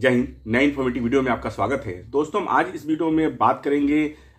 जय हिंद नए informative video में आपका स्वागत है दोस्तों हम आज इस वीडियो में बात करेंगे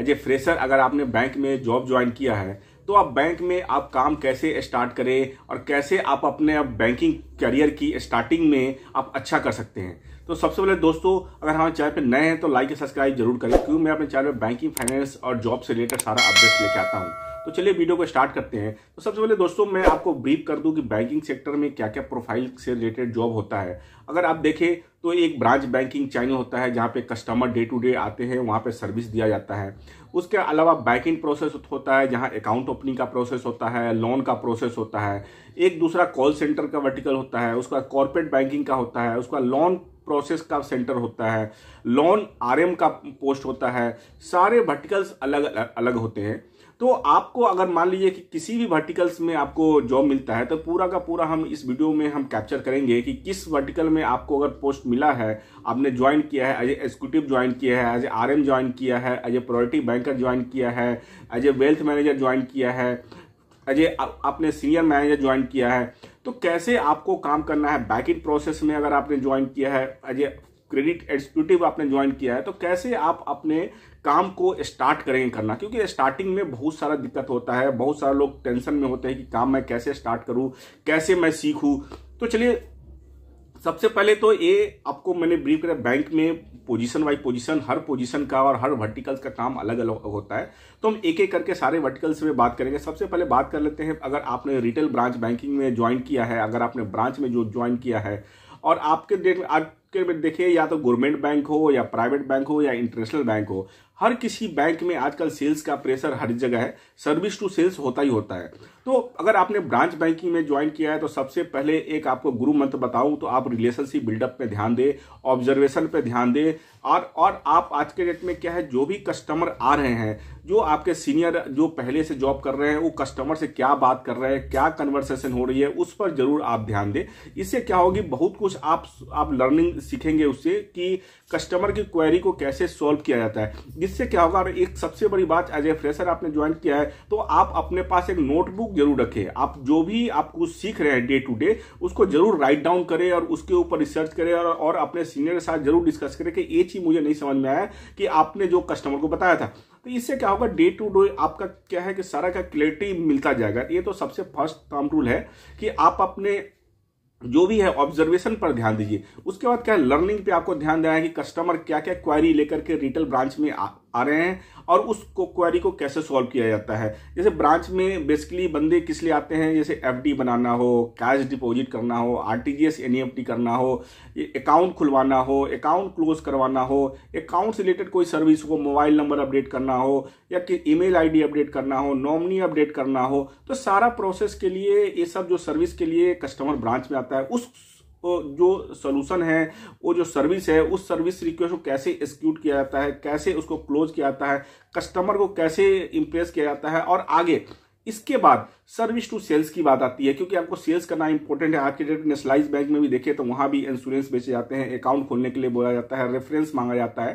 एज ए फ्रेशर अगर आपने बैंक में जॉब ज्वाइन किया है तो आप बैंक में आप काम कैसे स्टार्ट करें और कैसे आप अपने आप बैंकिंग करियर की स्टार्टिंग में आप अच्छा कर सकते हैं तो सबसे पहले दोस्तों अगर हमारे चैनल पर नए हैं तो लाइक और सब्सक्राइब जरूर करें क्योंकि मैं अपने चैनल पर बैंकिंग फाइनेंस और जॉब से रिलेटेड सारा अपडेट्स लेके आता हूँ तो चलिए वीडियो को स्टार्ट करते हैं तो सबसे पहले दोस्तों मैं आपको ब्रीफ कर दूं कि बैंकिंग सेक्टर में क्या क्या प्रोफाइल से रिलेटेड जॉब होता है अगर आप देखें तो एक ब्रांच बैंकिंग चैनल होता है जहाँ पे कस्टमर डे टू डे आते हैं वहाँ पे सर्विस दिया जाता है उसके अलावा बैंकिंग प्रोसेस होता है जहाँ अकाउंट ओपनिंग का प्रोसेस होता है लोन का प्रोसेस होता है एक दूसरा कॉल सेंटर का वर्टिकल होता है उसका कॉर्पोरेट बैंकिंग का होता है उसका लोन प्रोसेस का सेंटर होता है लोन आरएम का पोस्ट होता है सारे वर्टिकल्स अलग अलग होते हैं तो आपको अगर मान लीजिए कि किसी भी वर्टिकल्स में आपको जॉब मिलता है तो पूरा का पूरा हम इस वीडियो में हम कैप्चर करेंगे कि किस वर्टिकल में आपको अगर पोस्ट मिला है आपने ज्वाइन किया है एज एक्सिक्यूटिव ज्वाइन किया है एज ए आर ज्वाइन किया है as a priority banker join किया है as a wealth manager join किया है एज ए आपने सीनियर मैनेजर ज्वाइन किया है तो कैसे आपको काम करना है बैक इन प्रोसेस में अगर आपने ज्वाइन किया है एज ए क्रेडिट एग्जीक्यूटिव आपने ज्वाइन किया है तो कैसे आप अपने काम को स्टार्ट करेंगे करना क्योंकि स्टार्टिंग में बहुत सारा दिक्कत होता है बहुत सारे लोग टेंशन में होते हैं कि काम मैं कैसे स्टार्ट करूं कैसे मैं सीखूं तो चलिए सबसे पहले तो ये आपको मैंने ब्रीफ करा बैंक में पोजीशन वाई पोजीशन हर पोजीशन का और हर वर्टिकल्स का काम अलग अलग होता है तो हम एक एक करके सारे वर्टिकल्स में बात करेंगे सबसे पहले बात कर लेते हैं अगर आपने रिटेल ब्रांच बैंकिंग में ज्वाइन किया है अगर आपने ब्रांच में जो ज्वाइन किया है और आपके डेट आज के देखिए या तो गवर्नमेंट बैंक हो या प्राइवेट बैंक हो या इंटरनेशनल बैंक हो हर किसी बैंक में आजकल सेल्स का प्रेशर हर जगह है सर्विस टू सेल्स होता ही होता है तो अगर आपने ब्रांच बैंकिंग में ज्वाइन किया है तो सबसे पहले एक आपको गुरु मंत्र बताऊं तो आप रिलेशनशिप बिल्डअप पे ध्यान दें ऑब्जर्वेशन पे ध्यान दें और और आप आज के डेट में क्या है जो भी कस्टमर आ रहे हैं जो आपके सीनियर जो पहले से जॉब कर रहे हैं वो कस्टमर से क्या बात कर रहे हैं क्या कन्वर्सेशन हो रही है उस पर जरूर आप ध्यान दें इससे क्या होगी बहुत कुछ आप आप लर्निंग सीखेंगे उससे कि कस्टमर की क्वेरी को कैसे सॉल्व किया जाता है जिससे क्या होगा और एक सबसे बड़ी बात एज ए फ्रेशर आपने ज्वाइन किया है तो आप अपने पास एक नोटबुक जरूर रखें आप जो भी आप कुछ सीख रहे हैं डे टू डे उसको जरूर राइट डाउन करें और उसके ऊपर रिसर्च करें और, और अपने सीनियर के साथ जरूर डिस्कस करें कि ये चीज़ मुझे नहीं समझ में आया कि आपने जो कस्टमर को बताया था तो इससे क्या होगा डे टू डे आपका क्या है कि सारा का क्लियरिटी मिलता जाएगा ये तो सबसे फर्स्ट काम रूल है कि आप अपने जो भी है ऑब्जर्वेशन पर ध्यान दीजिए उसके बाद क्या लर्निंग पे आपको ध्यान देना है कि कस्टमर क्या क्या क्वायरी लेकर के रिटेल ब्रांच में आ, आ रहे हैं और उस क्वेरी को कैसे सॉल्व किया जाता है जैसे ब्रांच में बेसिकली बंदे किस लिए आते हैं जैसे एफ बनाना हो कैश डिपॉजिट करना हो आर टी जी करना हो अकाउंट खुलवाना हो अकाउंट क्लोज करवाना हो अकाउंट रिलेटेड कोई सर्विस को मोबाइल नंबर अपडेट करना हो या कि ईमेल आईडी अपडेट करना हो नॉमनी अपडेट करना हो तो सारा प्रोसेस के लिए ये सब जो सर्विस के लिए कस्टमर ब्रांच में आता है उस तो जो सोल्यूशन है वो जो सर्विस है उस सर्विस रिक्वेस्ट को कैसे एक्सक्यूट किया जाता है कैसे उसको क्लोज किया जाता है कस्टमर को कैसे इम्प्रेस किया जाता है और आगे इसके बाद सर्विस टू सेल्स की बात आती है क्योंकि आपको सेल्स करना इंपॉर्टेंट है आज के डेट में स्लाइस बैंक में भी देखे तो वहां भी इंश्योरेंस बेचे जाते हैं अकाउंट खोलने के लिए बोला जाता है रेफरेंस मांगा जाता है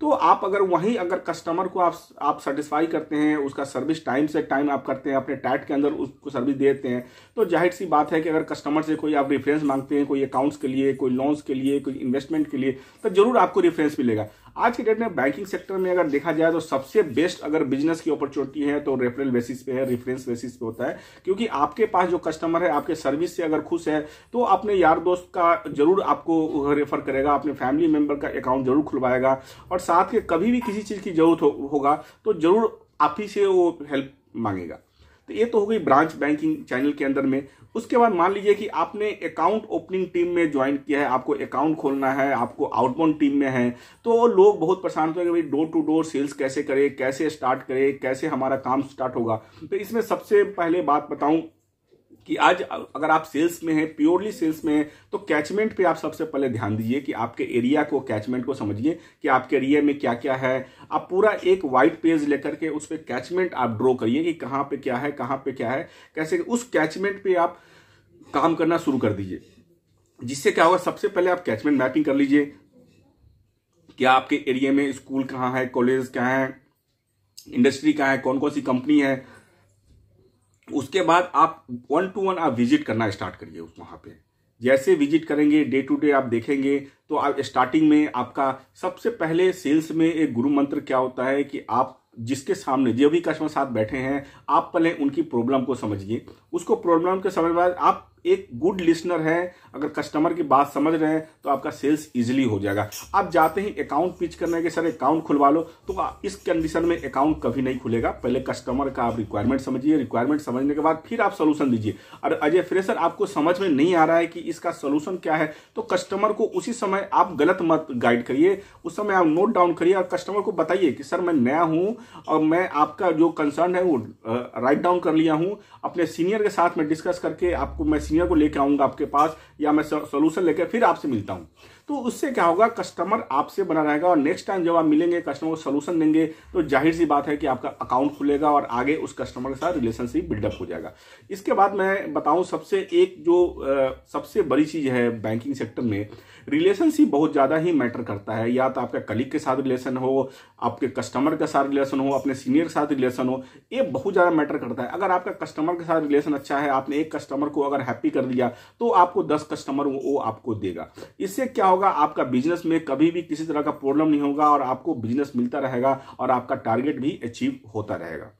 तो आप अगर वहीं अगर कस्टमर को आप आप सेटिस्फाई करते हैं उसका सर्विस टाइम से टाइम आप करते हैं अपने टैट के अंदर उसको सर्विस देते हैं तो जाहिर सी बात है कि अगर कस्टमर से कोई आप रेफरेंस मांगते हैं कोई अकाउंट्स के लिए कोई लोन्स के लिए कोई इन्वेस्टमेंट के लिए तो जरूर आपको रेफरेंस मिलेगा आज के डेट में बैंकिंग सेक्टर में अगर देखा जाए तो सबसे बेस्ट अगर बिजनेस की अपॉर्चुनिटी है तो रेफरल बेसिस पे है रेफरेंस बेसिस पे होता है क्योंकि आपके पास जो कस्टमर है आपके सर्विस से अगर खुश है तो अपने यार दोस्त का जरूर आपको रेफर करेगा अपने फैमिली मेंबर का अकाउंट जरूर खुलवाएगा और साथ के कभी भी किसी चीज़ की जरूरत हो, होगा तो जरूर आप ही से वो हेल्प मांगेगा तो ये तो हो गई ब्रांच बैंकिंग चैनल के अंदर में उसके बाद मान लीजिए कि आपने अकाउंट ओपनिंग टीम में ज्वाइन किया है आपको अकाउंट खोलना है आपको आउटबाउंड टीम में है तो लोग बहुत परेशान होते हैं कि भाई डोर टू डोर सेल्स कैसे करें कैसे स्टार्ट करें कैसे हमारा काम स्टार्ट होगा तो इसमें सबसे पहले बात बताऊं कि आज अगर आप सेल्स में हैं प्योरली सेल्स में हैं तो कैचमेंट पे आप सबसे पहले ध्यान दीजिए कि आपके एरिया को कैचमेंट को समझिए कि आपके एरिया में क्या क्या है आप पूरा एक वाइट पेज लेकर के उस पर कैचमेंट आप ड्रॉ करिए कि कहाँ पे क्या है कहाँ पे क्या है कैसे उस कैचमेंट पे आप काम करना शुरू कर दीजिए जिससे क्या होगा सबसे पहले आप कैचमेंट मैपिंग कर लीजिए क्या आपके एरिया में स्कूल कहाँ है कॉलेज कहाँ है इंडस्ट्री कहाँ है कौन कौन सी कंपनी है तो उसके बाद आप वन टू वन आप विजिट करना स्टार्ट करिए वहाँ पे जैसे विजिट करेंगे डे टू डे आप देखेंगे तो आप स्टार्टिंग में आपका सबसे पहले सेल्स में एक गुरु मंत्र क्या होता है कि आप जिसके सामने जो भी कस्टमर साथ बैठे हैं आप पहले उनकी प्रॉब्लम को समझिए उसको प्रॉब्लम के समझ बाद आप एक गुड लिसनर है अगर कस्टमर की बात समझ रहे हैं तो आपका सेल्स इजीली हो जाएगा आप जाते ही अकाउंट पिच करने के सर अकाउंट खुलवा लो तो इस कंडीशन में अकाउंट कभी नहीं खुलेगा पहले कस्टमर का आप रिक्वायरमेंट समझिए रिक्वायरमेंट समझने के बाद फिर आप सोल्यूशन दीजिए और अजय फ्रेशर आपको समझ में नहीं आ रहा है कि इसका सोल्यूशन क्या है तो कस्टमर को उसी समय आप गलत मत गाइड करिए उस समय आप नोट डाउन करिए और कस्टमर को बताइए कि सर मैं नया हूं और मैं आपका जो कंसर्न है वो राइट डाउन कर लिया हूं अपने सीनियर के साथ में डिस्कस करके आपको मैं रश्मिया को लेकर आऊंगा आपके पास या मैं सोल्यूशन लेकर फिर आपसे मिलता हूँ तो उससे क्या होगा कस्टमर आपसे बना रहेगा और नेक्स्ट टाइम जब आप मिलेंगे कस्टमर को सोल्यूशन देंगे तो जाहिर सी बात है कि आपका अकाउंट खुलेगा और आगे उस कस्टमर के साथ रिलेशनशिप बिल्डअप हो जाएगा इसके बाद मैं बताऊं सबसे एक जो आ, सबसे बड़ी चीज़ है बैंकिंग सेक्टर में रिलेशनशिप बहुत ज़्यादा ही मैटर करता है या तो आपका कलीग के साथ रिलेशन हो आपके कस्टमर के साथ रिलेशन हो अपने सीनियर के साथ रिलेशन हो ये बहुत ज़्यादा मैटर करता है अगर आपका कस्टमर के साथ रिलेशन अच्छा है आपने एक कस्टमर को अगर हैप्पी कर दिया तो आपको दस कस्टमर वो आपको देगा इससे क्या होगा आपका बिजनेस में कभी भी किसी तरह का प्रॉब्लम नहीं होगा और आपको बिजनेस मिलता रहेगा और आपका टारगेट भी अचीव होता रहेगा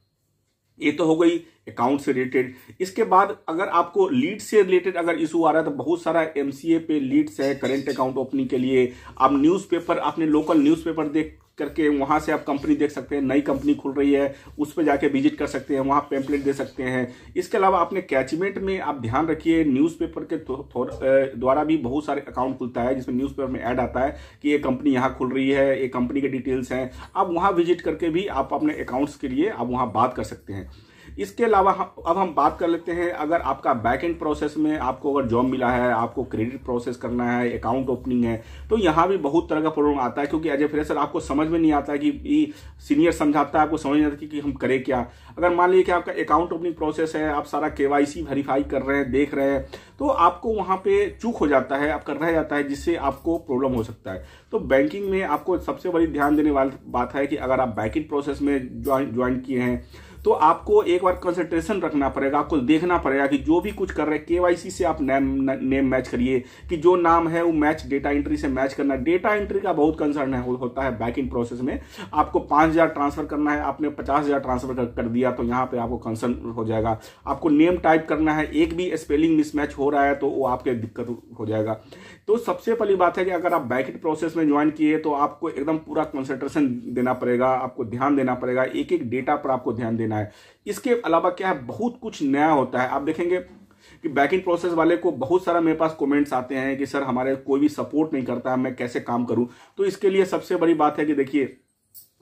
ये तो हो गई अकाउंट से रिलेटेड इसके बाद अगर आपको लीड से रिलेटेड अगर इशू आ रहा है तो बहुत सारा एमसीए पे लीड्स है करेंट अकाउंट ओपनिंग के लिए आप न्यूज़पेपर अपने लोकल न्यूज़पेपर देख करके वहाँ से आप कंपनी देख सकते हैं नई कंपनी खुल रही है उस पर जाके विजिट कर सकते हैं वहाँ पेम्पलेट दे सकते हैं इसके अलावा अपने कैचमेंट में आप ध्यान रखिए न्यूज़पेपर के द्वारा भी बहुत सारे अकाउंट खुलता है जिसमें न्यूज़पेपर में ऐड आता है कि ये कंपनी यहाँ खुल रही है ये कंपनी के डिटेल्स हैं आप वहाँ विजिट करके भी आप अपने अकाउंट्स के लिए आप वहाँ बात कर सकते हैं इसके अलावा अब हम बात कर लेते हैं अगर आपका बैक एंड प्रोसेस में आपको अगर जॉब मिला है आपको क्रेडिट प्रोसेस करना है अकाउंट ओपनिंग है तो यहाँ भी बहुत तरह का प्रॉब्लम आता है क्योंकि एज ए फ्रेशर आपको समझ में नहीं आता है कि सीनियर समझाता है आपको समझ नहीं आता कि, कि हम करें क्या अगर मान लीजिए कि आपका अकाउंट ओपनिंग प्रोसेस है आप सारा के वेरीफाई कर रहे हैं देख रहे हैं तो आपको वहाँ पे चूक हो जाता है आपका रह जाता है जिससे आपको प्रॉब्लम हो सकता है तो बैंकिंग में आपको सबसे बड़ी ध्यान देने वाली बात है कि अगर आप बैंकिंग प्रोसेस में ज्वाइन किए हैं तो आपको एक बार कंसंट्रेशन रखना पड़ेगा आपको देखना पड़ेगा कि जो भी कुछ कर रहे हैं केवाईसी से आप नेम नेम मैच करिए कि जो नाम है वो मैच डेटा एंट्री से मैच करना डेटा एंट्री का बहुत कंसर्न है हो, होता है बैक इन प्रोसेस में आपको पाँच हज़ार ट्रांसफर करना है आपने पचास हज़ार ट्रांसफर कर, कर दिया तो यहाँ पर आपको कंसर्न हो जाएगा आपको नेम टाइप करना है एक भी स्पेलिंग मिसमैच हो रहा है तो वो आपके दिक्कत हो जाएगा तो सबसे पहली बात है कि अगर आप बैकेट प्रोसेस में ज्वाइन किए तो आपको एकदम पूरा कंसंट्रेशन देना पड़ेगा आपको ध्यान देना पड़ेगा एक एक डेटा पर आपको ध्यान देना है इसके अलावा क्या है बहुत कुछ नया होता है आप देखेंगे कि बैकिंग प्रोसेस वाले को बहुत सारा मेरे पास कमेंट्स आते हैं कि सर हमारे कोई भी सपोर्ट नहीं करता है मैं कैसे काम करूं तो इसके लिए सबसे बड़ी बात है कि देखिए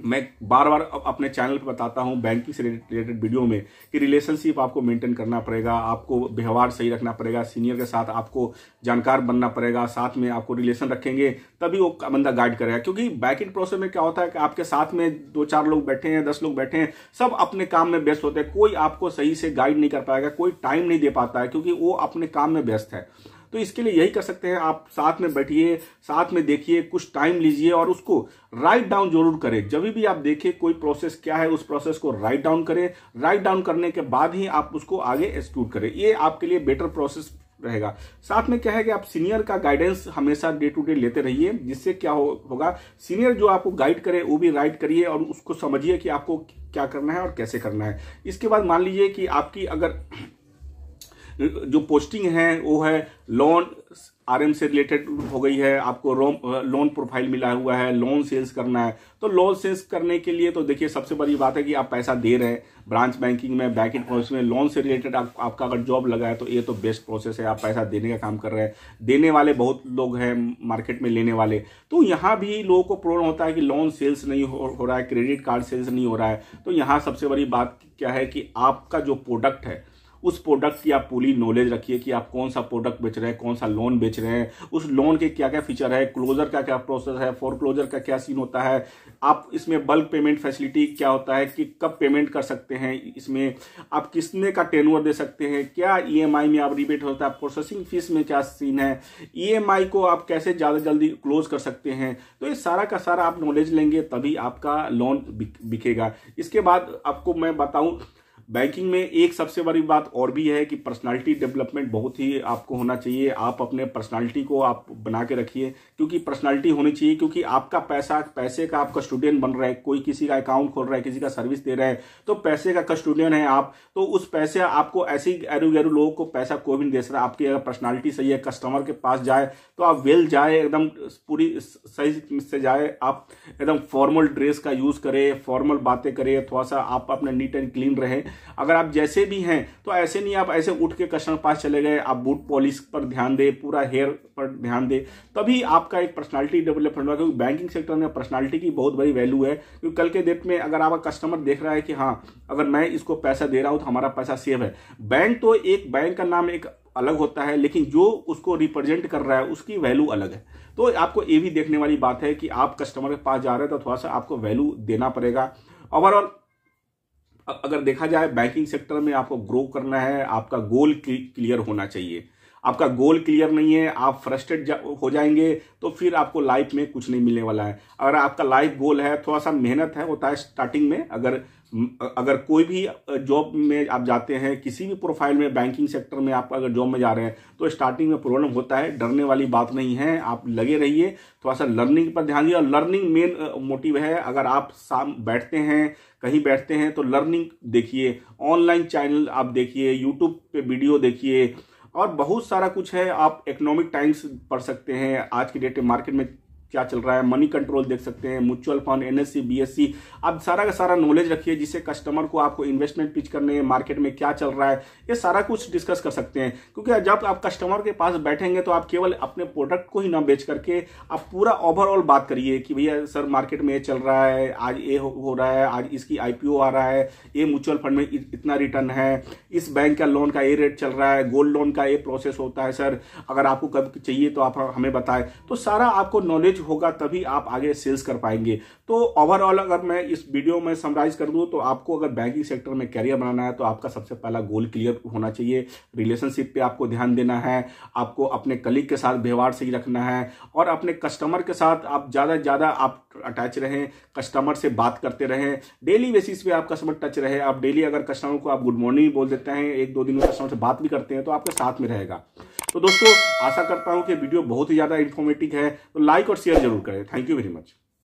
मैं बार बार अपने चैनल पर बताता हूं बैंकिंग से रिलेटेड वीडियो में कि रिलेशनशिप आपको मेंटेन करना पड़ेगा आपको व्यवहार सही रखना पड़ेगा सीनियर के साथ आपको जानकार बनना पड़ेगा साथ में आपको रिलेशन रखेंगे तभी वो बंदा गाइड करेगा क्योंकि बैंकिंग प्रोसेस में क्या होता है कि आपके साथ में दो चार लोग बैठे हैं दस लोग बैठे हैं सब अपने काम में व्यस्त होते हैं कोई आपको सही से गाइड नहीं कर पाएगा कोई टाइम नहीं दे पाता है क्योंकि वो अपने काम में व्यस्त है तो इसके लिए यही कर सकते हैं आप साथ में बैठिए साथ में देखिए कुछ टाइम लीजिए और उसको राइट डाउन जरूर करें जब भी आप देखें कोई प्रोसेस क्या है उस प्रोसेस को राइट डाउन करें राइट डाउन करने के बाद ही आप उसको आगे एक्सक्यूट करें ये आपके लिए बेटर प्रोसेस रहेगा साथ में क्या है कि आप सीनियर का गाइडेंस हमेशा डे टू डे लेते रहिए जिससे क्या हो, होगा सीनियर जो आपको गाइड करे वो भी राइट करिए और उसको समझिए कि आपको क्या करना है और कैसे करना है इसके बाद मान लीजिए कि आपकी अगर जो पोस्टिंग है वो है लोन आरएम से रिलेटेड हो गई है आपको लोन प्रोफाइल मिला हुआ है लोन सेल्स करना है तो लोन सेल्स करने के लिए तो देखिए सबसे बड़ी बात है कि आप पैसा दे रहे हैं ब्रांच बैंकिंग में बैंकिंग प्रोसेस में लोन से रिलेटेड आप, आपका अगर जॉब लगा है तो ये तो बेस्ट प्रोसेस है आप पैसा देने का काम कर रहे हैं देने वाले बहुत लोग हैं मार्केट में लेने वाले तो यहाँ भी लोगों को प्रॉब्लम होता है कि लोन सेल्स नहीं हो, हो रहा है क्रेडिट कार्ड सेल्स नहीं हो रहा है तो यहाँ सबसे बड़ी बात क्या है कि आपका जो प्रोडक्ट है उस प्रोडक्ट की आप पूरी नॉलेज रखिए कि आप कौन सा प्रोडक्ट बेच रहे हैं कौन सा लोन बेच रहे हैं उस लोन के क्या क्या फीचर है क्लोजर का क्या प्रोसेस है फोर क्लोजर का क्या सीन होता है आप इसमें बल्क पेमेंट फैसिलिटी क्या होता है कि कब पेमेंट कर सकते हैं इसमें आप किसने का टेनवर दे सकते हैं क्या ई e में आप रिबेट होता है प्रोसेसिंग फीस में क्या सीन है ई e को आप कैसे ज़्यादा जल्दी क्लोज कर सकते हैं तो ये सारा का सारा आप नॉलेज लेंगे तभी आपका लोन बिकेगा इसके बाद आपको मैं बताऊं बैंकिंग में एक सबसे बड़ी बात और भी है कि पर्सनालिटी डेवलपमेंट बहुत ही आपको होना चाहिए आप अपने पर्सनालिटी को आप बना के रखिए क्योंकि पर्सनालिटी होनी चाहिए क्योंकि आपका पैसा पैसे का आपका स्टूडेंट बन रहा है कोई किसी का अकाउंट खोल रहा है किसी का सर्विस दे रहा है तो पैसे का कस्टूडियन है आप तो उस पैसे आपको ऐसे गैरू गैरू लोगों को पैसा कोई भी नहीं दे सकता आपकी अगर पर्सनैलिटी सही है कस्टमर के पास जाए तो आप वेल जाए एकदम पूरी सही से जाए आप एकदम फॉर्मल ड्रेस का यूज करें फॉर्मल बातें करें थोड़ा सा आप अपना नीट एंड क्लीन रहें अगर आप जैसे भी हैं तो ऐसे नहीं आप ऐसे उठ के कस्टमर पास चले गए आप बूट पॉलिश पर ध्यान दे पूरा हेयर पर ध्यान दे तभी आपका एक पर्सनालिटी डेवलपमेंट होगा क्योंकि बैंकिंग सेक्टर में पर्सनालिटी की बहुत बड़ी वैल्यू है क्योंकि कल के डेट में अगर आपका कस्टमर देख रहा है कि हाँ अगर मैं इसको पैसा दे रहा हूँ तो हमारा पैसा सेव है बैंक तो एक बैंक का नाम एक अलग होता है लेकिन जो उसको रिप्रेजेंट कर रहा है उसकी वैल्यू अलग है तो आपको ये भी देखने वाली बात है कि आप कस्टमर के पास जा रहे हैं तो थोड़ा सा आपको वैल्यू देना पड़ेगा ओवरऑल अगर देखा जाए बैंकिंग सेक्टर में आपको ग्रो करना है आपका गोल क्लियर होना चाहिए आपका गोल क्लियर नहीं है आप फ्रस्ट्रेट जा, हो जाएंगे तो फिर आपको लाइफ में कुछ नहीं मिलने वाला है अगर आपका लाइफ गोल है थोड़ा सा मेहनत है होता है स्टार्टिंग में अगर अगर कोई भी जॉब में आप जाते हैं किसी भी प्रोफाइल में बैंकिंग सेक्टर में आप अगर जॉब में जा रहे हैं तो स्टार्टिंग में प्रॉब्लम होता है डरने वाली बात नहीं है आप लगे रहिए थोड़ा सा लर्निंग पर ध्यान दिए और लर्निंग मेन मोटिव है अगर आप शाम बैठते हैं कहीं बैठते हैं तो लर्निंग देखिए ऑनलाइन चैनल आप देखिए यूट्यूब पे वीडियो देखिए और बहुत सारा कुछ है आप इकोनॉमिक टाइम्स पढ़ सकते हैं आज की डेट में मार्केट में क्या चल रहा है मनी कंट्रोल देख सकते हैं म्यूचुअल फंड एनएससी बीएससी आप सारा का सारा नॉलेज रखिए जिससे कस्टमर को आपको इन्वेस्टमेंट पिच करने है मार्केट में क्या चल रहा है ये सारा कुछ डिस्कस कर सकते हैं क्योंकि जब आप कस्टमर के पास बैठेंगे तो आप केवल अपने प्रोडक्ट को ही ना बेच करके आप पूरा ओवरऑल बात करिए कि भैया सर मार्केट में ये चल रहा है आज ये हो रहा है आज इसकी आईपीओ आ रहा है ये म्यूचुअल फंड में इतना रिटर्न है इस बैंक का लोन का ये रेट चल रहा है गोल्ड लोन का ये प्रोसेस होता है सर अगर आपको कब चाहिए तो आप हमें बताएं तो सारा आपको नॉलेज नॉलेज होगा तभी आप आगे सेल्स कर पाएंगे तो ओवरऑल अगर मैं इस वीडियो में समराइज कर दूँ तो आपको अगर बैंकिंग सेक्टर में कैरियर बनाना है तो आपका सबसे पहला गोल क्लियर होना चाहिए रिलेशनशिप पे आपको ध्यान देना है आपको अपने कलीग के साथ व्यवहार सही रखना है और अपने कस्टमर के साथ आप ज़्यादा ज़्यादा आप अटैच रहें कस्टमर से बात करते रहें डेली बेसिस पे आप कस्टमर टच रहे आप डेली अगर कस्टमर को आप गुड मॉर्निंग बोल देते हैं एक दो दिन में कस्टमर से बात भी करते हैं तो आपके साथ में रहेगा तो दोस्तों आशा करता हूँ कि वीडियो बहुत ही ज़्यादा इन्फॉर्मेटिव है तो लाइक और शेयर जरूर करें थैंक यू वेरी मच